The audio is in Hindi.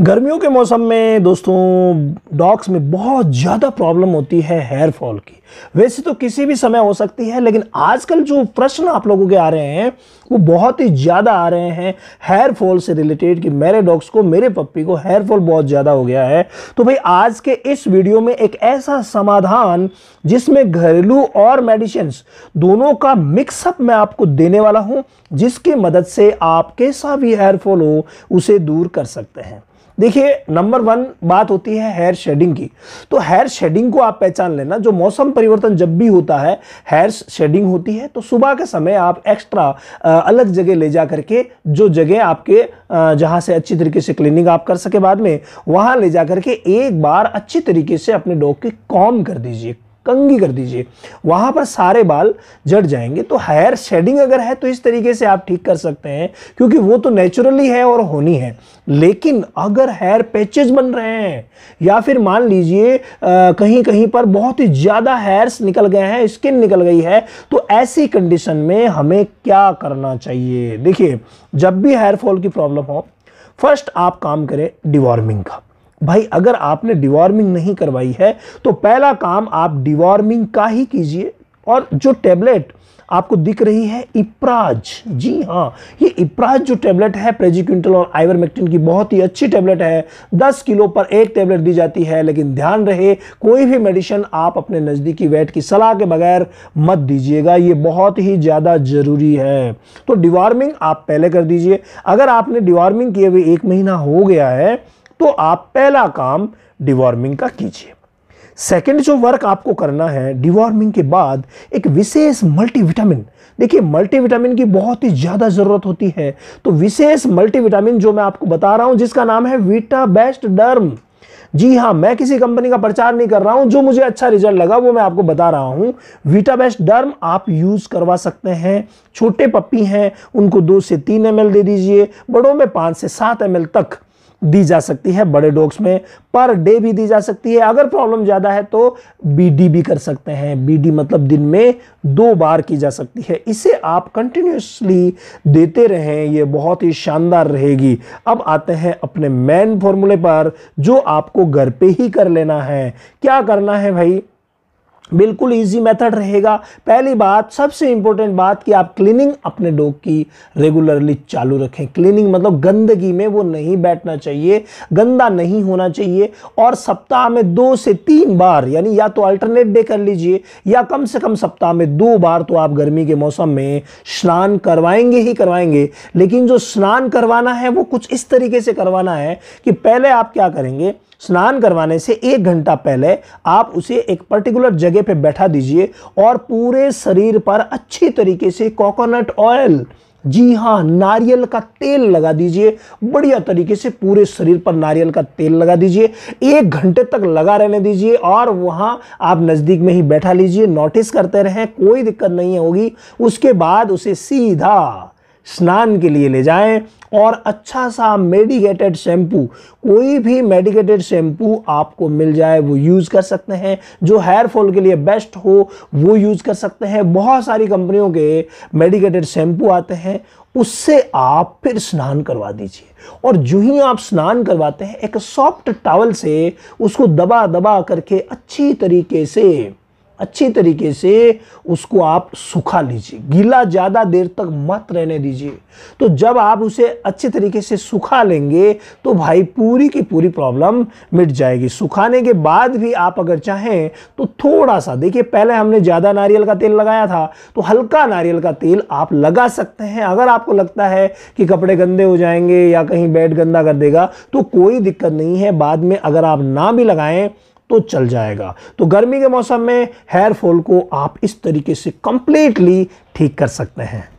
गर्मियों के मौसम में दोस्तों डॉग्स में बहुत ज़्यादा प्रॉब्लम होती है हेयर फॉल की वैसे तो किसी भी समय हो सकती है लेकिन आजकल जो प्रश्न आप लोगों के आ रहे हैं वो बहुत ही ज़्यादा आ रहे हैं हेयर फॉल से रिलेटेड कि मेरे डॉग्स को मेरे पप्पी को हेयर फॉल बहुत ज़्यादा हो गया है तो भाई आज के इस वीडियो में एक ऐसा समाधान जिसमें घरेलू और मेडिसिन दोनों का मिक्सअप मैं आपको देने वाला हूँ जिसकी मदद से आप कैसा भी हेयरफॉल हो उसे दूर कर सकते हैं देखिए नंबर वन बात होती है हेयर शेडिंग की तो हेयर शेडिंग को आप पहचान लेना जो मौसम परिवर्तन जब भी होता है हेयर शेडिंग होती है तो सुबह के समय आप एक्स्ट्रा अलग जगह ले जा करके जो जगह आपके जहाँ से अच्छी तरीके से क्लीनिंग आप कर सके बाद में वहाँ ले जा करके एक बार अच्छी तरीके से अपने डॉग की कॉम कर दीजिए कंगी कर दीजिए वहाँ पर सारे बाल जड़ जाएंगे तो हेयर शेडिंग अगर है तो इस तरीके से आप ठीक कर सकते हैं क्योंकि वो तो नेचुरली है और होनी है लेकिन अगर हेयर पैचेज बन रहे हैं या फिर मान लीजिए कहीं कहीं पर बहुत ही ज़्यादा हेयर्स निकल गए हैं स्किन निकल गई है तो ऐसी कंडीशन में हमें क्या करना चाहिए देखिए जब भी हेयर फॉल की प्रॉब्लम हो फर्स्ट आप काम करें डिवॉर्मिंग का भाई अगर आपने डिवॉर्मिंग नहीं करवाई है तो पहला काम आप डिवॉर्मिंग का ही कीजिए और जो टेबलेट आपको दिख रही है इप्राज जी हाँ ये इप्राज जो टेबलेट है प्रेजिक्विंटल और आइवरमेक्टिन की बहुत ही अच्छी टेबलेट है 10 किलो पर एक टेबलेट दी जाती है लेकिन ध्यान रहे कोई भी मेडिसिन आप अपने नज़दीकी वेट की सलाह के बगैर मत दीजिएगा ये बहुत ही ज़्यादा ज़रूरी है तो डिवॉर्मिंग आप पहले कर दीजिए अगर आपने डिवॉर्मिंग किए हुए एक महीना हो गया है तो आप पहला काम डिवॉर्मिंग का कीजिए सेकंड जो वर्क आपको करना है डिवॉर्मिंग के बाद एक विशेष मल्टीविटामिन देखिए मल्टीविटामिन की बहुत ही ज़्यादा ज़रूरत होती है तो विशेष मल्टीविटामिन जो मैं आपको बता रहा हूं जिसका नाम है वीटा बेस्ट डर्म जी हाँ मैं किसी कंपनी का प्रचार नहीं कर रहा हूं जो मुझे अच्छा रिजल्ट लगा वो मैं आपको बता रहा हूं वीटा बेस्ट डर्म आप यूज़ करवा सकते हैं छोटे पप्पी हैं उनको दो से तीन एम दे दीजिए बड़ों में पांच से सात एम तक दी जा सकती है बड़े डॉग्स में पर डे भी दी जा सकती है अगर प्रॉब्लम ज़्यादा है तो बीडी भी कर सकते हैं बीडी मतलब दिन में दो बार की जा सकती है इसे आप कंटिन्यूसली देते रहें ये बहुत ही शानदार रहेगी अब आते हैं अपने मेन फॉर्मूले पर जो आपको घर पे ही कर लेना है क्या करना है भाई बिल्कुल इजी मेथड रहेगा पहली बात सबसे इम्पोर्टेंट बात कि आप क्लीनिंग अपने डॉग की रेगुलरली चालू रखें क्लीनिंग मतलब गंदगी में वो नहीं बैठना चाहिए गंदा नहीं होना चाहिए और सप्ताह में दो से तीन बार यानी या तो अल्टरनेट डे कर लीजिए या कम से कम सप्ताह में दो बार तो आप गर्मी के मौसम में स्नान करवाएंगे ही करवाएंगे लेकिन जो स्नान करवाना है वो कुछ इस तरीके से करवाना है कि पहले आप क्या करेंगे स्नान करवाने से एक घंटा पहले आप उसे एक पर्टिकुलर जगह पे बैठा दीजिए और पूरे शरीर पर अच्छी तरीके से कोकोनट ऑयल जी हाँ नारियल का तेल लगा दीजिए बढ़िया तरीके से पूरे शरीर पर नारियल का तेल लगा दीजिए एक घंटे तक लगा रहने दीजिए और वहाँ आप नज़दीक में ही बैठा लीजिए नोटिस करते रहें कोई दिक्कत नहीं होगी उसके बाद उसे सीधा स्नान के लिए ले जाएं और अच्छा सा मेडिकेटेड शैम्पू कोई भी मेडिकेटेड शैम्पू आपको मिल जाए वो यूज़ कर सकते हैं जो हेयर फॉल के लिए बेस्ट हो वो यूज़ कर सकते हैं बहुत सारी कंपनियों के मेडिकेटेड शैम्पू आते हैं उससे आप फिर स्नान करवा दीजिए और जो ही आप स्नान करवाते हैं एक सॉफ्ट टावल से उसको दबा दबा करके अच्छी तरीके से अच्छी तरीके से उसको आप सुखा लीजिए गीला ज़्यादा देर तक मत रहने दीजिए तो जब आप उसे अच्छे तरीके से सुखा लेंगे तो भाई पूरी की पूरी प्रॉब्लम मिट जाएगी सुखाने के बाद भी आप अगर चाहें तो थोड़ा सा देखिए पहले हमने ज़्यादा नारियल का तेल लगाया था तो हल्का नारियल का तेल आप लगा सकते हैं अगर आपको लगता है कि कपड़े गंदे हो जाएंगे या कहीं बेड गंदा कर देगा तो कोई दिक्कत नहीं है बाद में अगर आप ना भी लगाएँ तो चल जाएगा तो गर्मी के मौसम में हेयर फॉल को आप इस तरीके से कंप्लीटली ठीक कर सकते हैं